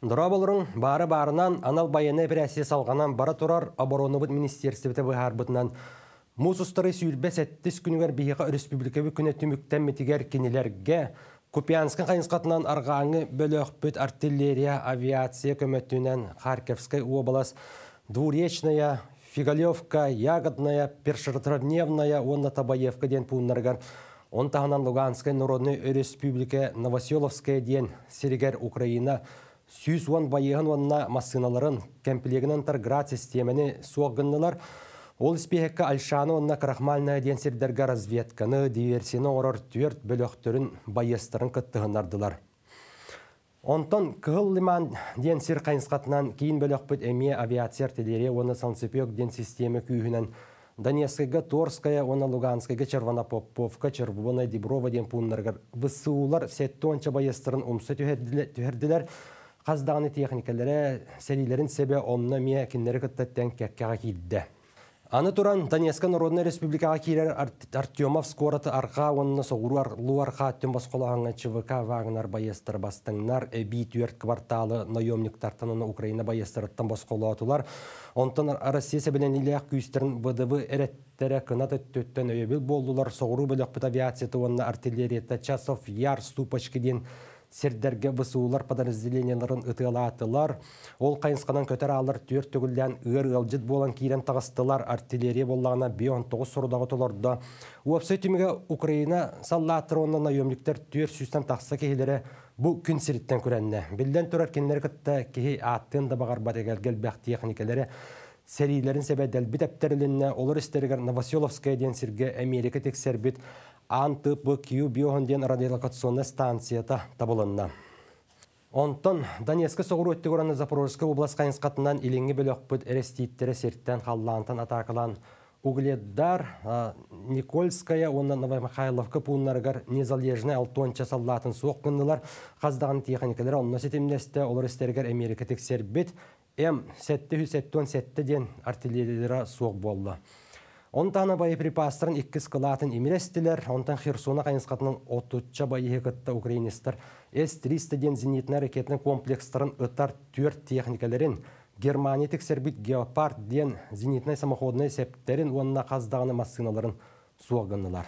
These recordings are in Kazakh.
Дұра бары барынан анал байыны бір салғанан бара тұрар обороныбыт министерствіті бұғар бұтынан Мусустары сүйірбәс әттіс күнігер бейіға республика бүкіне түміктен метігер кенелерге Купянскан қайынсқатынан арғаңы бөлөқпөт артиллерия авиация көмөттінен Харьковскай обалас Дуречная Фигалевка, Ягодная, Першертровневная, Онна Табаевка ден пуннаргар. Он тағынан Луганской Народный республике Новоселовская ден Серегер Украина – сүйіс уан байығын онына массыналарын кәмпілегінен тарград системені суағыннылар, ол іспехекі альшаны онына крахмальная денсердерге разведканы, диверсияны орар түйерт бөлөктөрін байыстарын кыттығынардылар. Онтон кыл лиман денсер қайынсқатынан кейін бөлөкпіт әме авиациер тедере оны санцепек системі күйінен Донецкая, Торская, оны Луганская, Червона Поповка, Червона Деброва, Демпуннаргар. Высуулар сәтті тонча байыстырын ұмсы Қаздағыны техникалары сәлилерін себе онна мия кеннері кыттаттен кәккәға килді. Аны туран Донецка Народная Республикаға килер Артемов скораты арқа онына соғыру арлу арқа аттен ЧВК вагнар байестыр бастыңнар әбей э, түйерт кварталы наемник тартынына Украина байестырыттан басқолағатылар. Онтан Россия сәбілен илі күйістерін ВДВ әреттері кынат өттөттен өйебіл болдылар. Соғыру білік бұт авиацияты онына артиллерията Часов, Яр, сердерге бұсуулар подразделенияларын ытыалаатылар ол кайынсканан көтөр алар төрт түгүлдән ыыр ылжыт болан киирен тагыстылар артиллерия боллағына бион тогуз сурудағы толорда уопсе түмүгө украина саллаатыроннана өмлүктер төр сүүстен тақса кихилере бу күн сириттен күрәнне билден турар киннер кытта кихи ааттын да багарбат эгелгел техникелери серийлерин сәбәдәл бит әптерілінне олар істергер Новоселовская ден сірге Америка тексербит антыпы кью биохонден радиолокационная станцията табылынна. Онтон Донецкі соғыр өттік ораны Запорожскі облас қайынсқатынан иліңі бөліқпіт әрестейттері серттен қаллантан атақылан Угледар, Никольская, онна Новомихайловка пуннаргар незалежный алтонча саллатын соққынылар қаздаған техникалар онна сетемнесті олар істергер Америка тексербет М 777 ден артиллерия соқ болды. Онтаны боеприпастарын иккіз кылатын емелестілер, онтан Херсона қайынсқатының отутча боехекетті украинистер С-300 зенитный ракетінің комплекстарын өттар түрт техникалерін, Германия сербит геопард ден зенитіне самоходный септерін онына қаздағыны масыналарын суағынылар.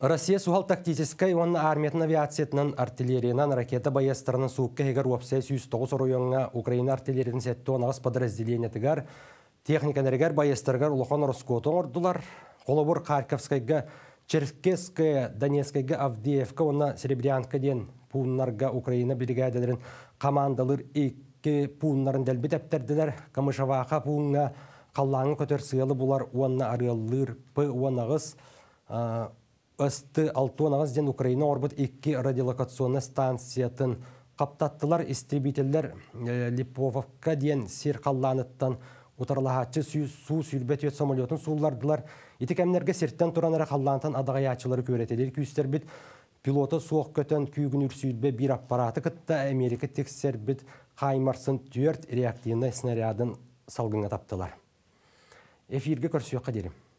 Россия сухал тактической онна армиятын авиациятынан артиллериянан ракета байыстырының суыққа егер уапсай 109 ройонға Украина артиллериядан сәтті онағыз подразделения техниканергер байестергер лохан роскотон ордулар холобур харьковскайга черкесская донецкайга авдеевка Онна серебрянка ден пуннарга украина бригадаларын командалыр икки пуннарын дәлбит әптерділер камышаваха пунга қаллаңы көтер сыялы бұлар онна арыаллыр п уанағыз ысты алты уанағыз ден украина орбыт икки радиолокационный станциятын қаптаттылар истребительдер э, липововка ден сир қалланыттан утарлахатчы су сүйлбет өт самолетын суулардылар. Итик әмнерге серттен қаллантын қаллантан адағаячылары көретелер күйістер бит. Пилоты суық көтен күйгін үрсүйілбе бір аппараты кытта Америка тексер біт. қаймарсын түйерт реактивны снарядын салғыңа таптылар. Эфирге көрсүйеққа дерім.